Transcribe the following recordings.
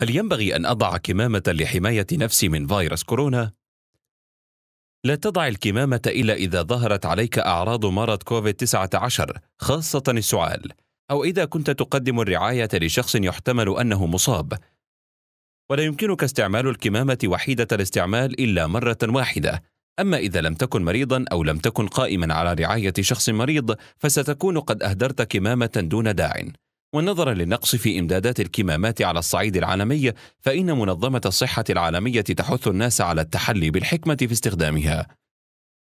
هل ينبغي أن أضع كمامة لحماية نفسي من فيروس كورونا؟ لا تضع الكمامة إلا إذا ظهرت عليك أعراض مرض كوفيد-19 خاصة السعال، أو إذا كنت تقدم الرعاية لشخص يحتمل أنه مصاب. ولا يمكنك استعمال الكمامة وحيدة الاستعمال إلا مرة واحدة، أما إذا لم تكن مريضا أو لم تكن قائما على رعاية شخص مريض فستكون قد أهدرت كمامة دون داع. ونظرا للنقص في امدادات الكمامات على الصعيد العالمي فان منظمه الصحه العالميه تحث الناس على التحلي بالحكمه في استخدامها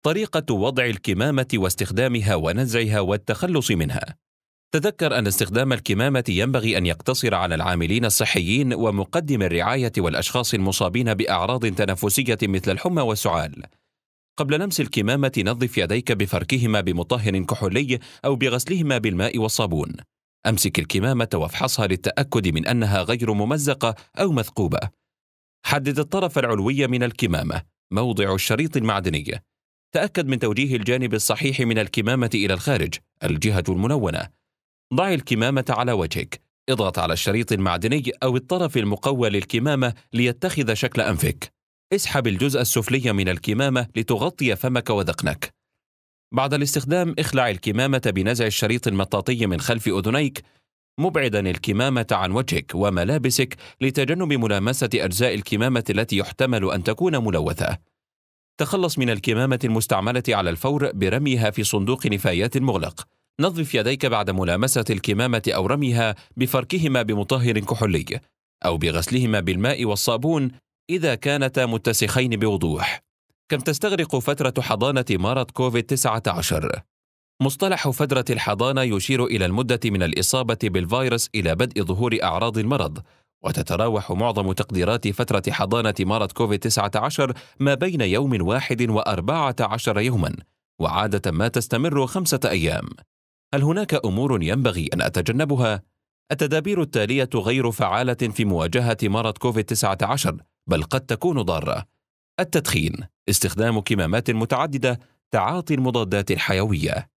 طريقه وضع الكمامه واستخدامها ونزعها والتخلص منها تذكر ان استخدام الكمامه ينبغي ان يقتصر على العاملين الصحيين ومقدم الرعايه والاشخاص المصابين باعراض تنفسيه مثل الحمى والسعال قبل لمس الكمامه نظف يديك بفركهما بمطهر كحولي او بغسلهما بالماء والصابون امسك الكمامه وافحصها للتاكد من انها غير ممزقه او مثقوبه حدد الطرف العلوي من الكمامه موضع الشريط المعدني تاكد من توجيه الجانب الصحيح من الكمامه الى الخارج الجهه الملونه ضع الكمامه على وجهك اضغط على الشريط المعدني او الطرف المقوى للكمامه ليتخذ شكل انفك اسحب الجزء السفلي من الكمامه لتغطي فمك وذقنك بعد الاستخدام اخلع الكمامة بنزع الشريط المطاطي من خلف أذنيك مبعدا الكمامة عن وجهك وملابسك لتجنب ملامسة أجزاء الكمامة التي يحتمل أن تكون ملوثة. تخلص من الكمامة المستعملة على الفور برميها في صندوق نفايات مغلق. نظف يديك بعد ملامسة الكمامة أو رميها بفركهما بمطهر كحولي أو بغسلهما بالماء والصابون إذا كانتا متسخين بوضوح. كم تستغرق فترة حضانة مرض كوفيد-19؟ مصطلح فترة الحضانة يشير إلى المدة من الإصابة بالفيروس إلى بدء ظهور أعراض المرض، وتتراوح معظم تقديرات فترة حضانة مرض كوفيد-19 ما بين يوم واحد وأربعة عشر يوماً، وعادة ما تستمر خمسة أيام. هل هناك أمور ينبغي أن أتجنبها؟ التدابير التالية غير فعالة في مواجهة مرض كوفيد-19 بل قد تكون ضارة التدخين استخدام كمامات متعددة تعاطي المضادات الحيوية